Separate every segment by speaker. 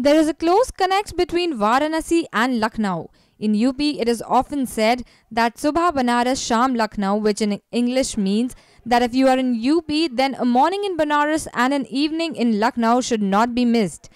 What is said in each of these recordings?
Speaker 1: There is a close connect between Varanasi and Lucknow. In UP, it is often said that Subha Banaras Sham Lucknow, which in English means that if you are in UP, then a morning in Banaras and an evening in Lucknow should not be missed.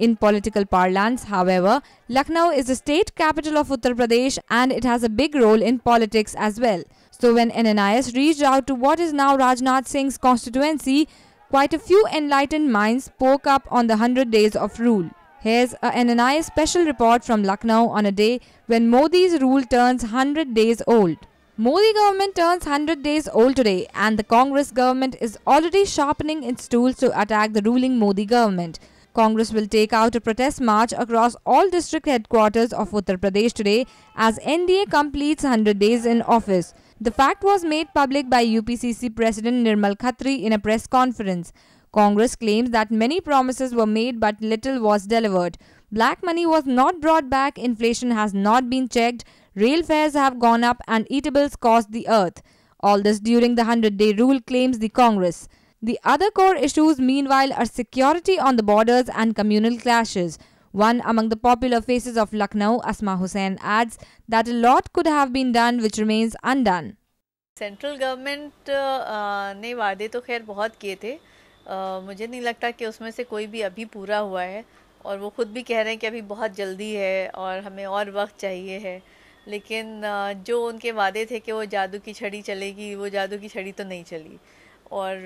Speaker 1: In political parlance, however, Lucknow is the state capital of Uttar Pradesh and it has a big role in politics as well. So when NNIS reached out to what is now Rajnath Singh's constituency, quite a few enlightened minds spoke up on the 100 days of rule. Here's a NNI special report from Lucknow on a day when Modi's rule turns 100 days old. Modi government turns 100 days old today and the Congress government is already sharpening its tools to attack the ruling Modi government. Congress will take out a protest march across all district headquarters of Uttar Pradesh today as NDA completes 100 days in office. The fact was made public by UPCC President Nirmal Khatri in a press conference. Congress claims that many promises were made but little was delivered. Black money was not brought back, inflation has not been checked, rail fares have gone up, and eatables cost the earth. All this during the 100 day rule, claims the Congress. The other core issues, meanwhile, are security on the borders and communal clashes. One among the popular faces of Lucknow, Asma Hussain, adds that a lot could have been done which remains undone.
Speaker 2: Central government ne वादे to khair बहुत किए the. आ, मुझे नहीं लगता कि उसमें से कोई भी अभी पूरा हुआ है और वो ख़ुद भी कह रहे हैं कि अभी बहुत जल्दी है और हमें और वक्त चाहिए है लेकिन जो उनके वादे थे कि वो जादू की छड़ी चलेगी वो जादू की छड़ी तो नहीं चली और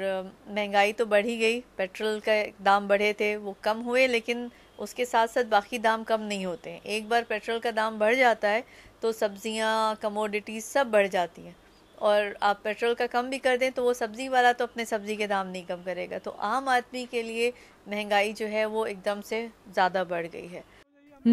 Speaker 2: महंगाई तो बढ़ी गई पेट्रोल का दाम बढ़े थे वो कम हुए लेकिन उसके साथ साथ बाकी दाम कम नहीं होते हैं एक बार पेट्रोल का दाम बढ़ जाता है तो सब्ज़ियाँ कमोडिटीज़ सब बढ़ जाती हैं और आप पेट्रोल का कम भी कर दें तो वो सब्ज़ी वाला तो अपने सब्ज़ी के दाम नहीं कम करेगा तो आम आदमी के लिए महंगाई जो है वो एकदम से ज़्यादा बढ़ गई है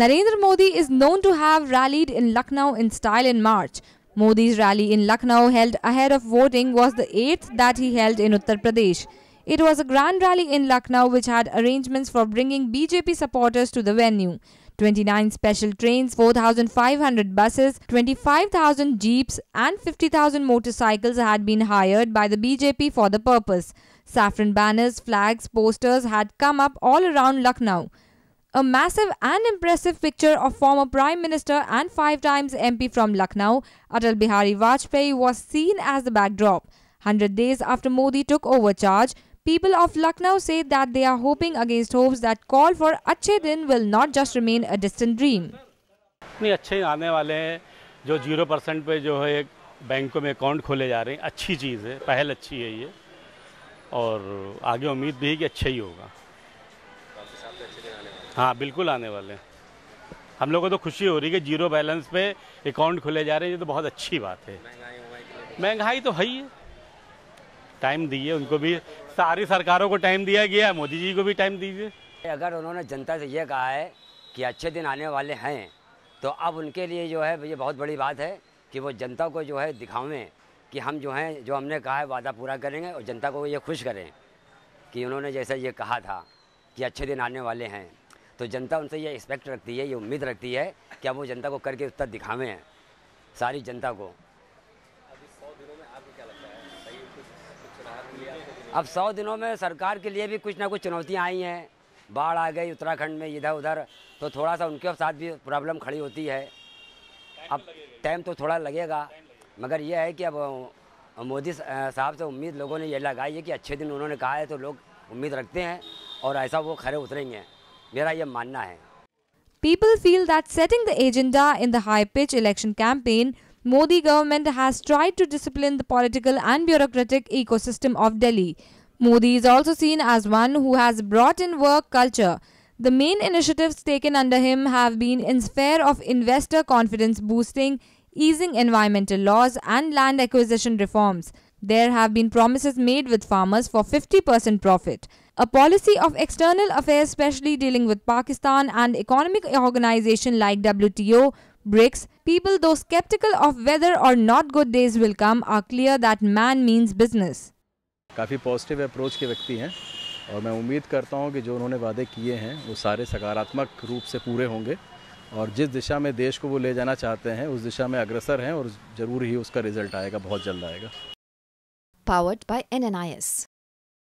Speaker 1: Narendra Modi is known to have rallied in Lucknow in style in March Modi's rally in Lucknow held ahead of voting was the eighth that he held in Uttar Pradesh It was a grand rally in Lucknow which had arrangements for bringing BJP supporters to the venue. 29 special trains, 4,500 buses, 25,000 jeeps, and 50,000 motorcycles had been hired by the BJP for the purpose. Saffron banners, flags, posters had come up all around Lucknow. A massive and impressive picture of former Prime Minister and five times MP from Lucknow, Atal Bihari Vajpayee, was seen as the backdrop. 100 days after Modi took over charge, People of Lucknow say that they are hoping against hopes that call for अच्छे दिन will not just remain a distant dream.
Speaker 3: नहीं अच्छे आने वाले हैं जो zero percent पे जो है बैंकों में अकाउंट खोले जा रहे हैं अच्छी चीज़ है पहल अच्छी है ये और आगे उम्मीद भी है कि अच्छा ही होगा हाँ बिल्कुल आने वाले हैं हम लोगों को तो खुशी हो रही है कि जीरो बैलेंस पे अकाउंट खुले जा रहे हैं ये तो बहुत अच्छी बात है महंगाई तो है ही टाइम दिए उनको भी सारी सरकारों को टाइम दिया गया है मोदी जी को भी टाइम दीजिए अगर उन्होंने जनता से यह कहा है कि अच्छे दिन आने वाले हैं तो अब उनके लिए जो है ये बहुत बड़ी बात है कि वो जनता को जो है दिखावें कि हम जो हैं जो हमने कहा है वादा पूरा करेंगे और जनता को ये खुश करें कि उन्होंने जैसा ये कहा था कि अच्छे दिन आने वाले हैं तो जनता उनसे ये एक्सपेक्ट रखती है ये उम्मीद रखती है कि अब वो जनता को करके उत्तर दिखावें सारी जनता को अभी सौ दिनों में आपको क्या लगता है अब सौ दिनों में सरकार के लिए भी कुछ ना कुछ चुनौतियाँ आई हैं बाढ़ आ गई उत्तराखंड में इधर उधर तो थोड़ा सा उनके साथ भी प्रॉब्लम खड़ी होती है अब टाइम तो थोड़ा लगेगा मगर यह है कि अब मोदी साहब से उम्मीद लोगों ने यह लगाई है कि अच्छे दिन उन्होंने कहा है तो लोग उम्मीद रखते हैं और ऐसा वो खड़े उतरेंगे मेरा यह मानना है
Speaker 1: people feel that setting the agenda in the high pitch election campaign Modi government has tried to discipline the political and bureaucratic ecosystem of Delhi. Modi is also seen as one who has brought in work culture. The main initiatives taken under him have been in sphere of investor confidence boosting, easing environmental laws and land acquisition reforms. There have been promises made with farmers for 50% profit. A policy of external affairs, specially dealing with Pakistan and economic organization like WTO, bricks, people, though skeptical of whether or not good days will come, are clear that man means business. kafi positive approach ke vyakti hain aur main ummeed karta hu ki jo unhone vaade kiye hain wo sare sakaratmak roop se pure honge और जिस दिशा में देश को वो ले जाना चाहते हैं उस दिशा में अग्रसर हैं और ज़रूर ही उसका रिजल्ट आएगा बहुत जल्द आएगा
Speaker 3: पावर्ड बाय एन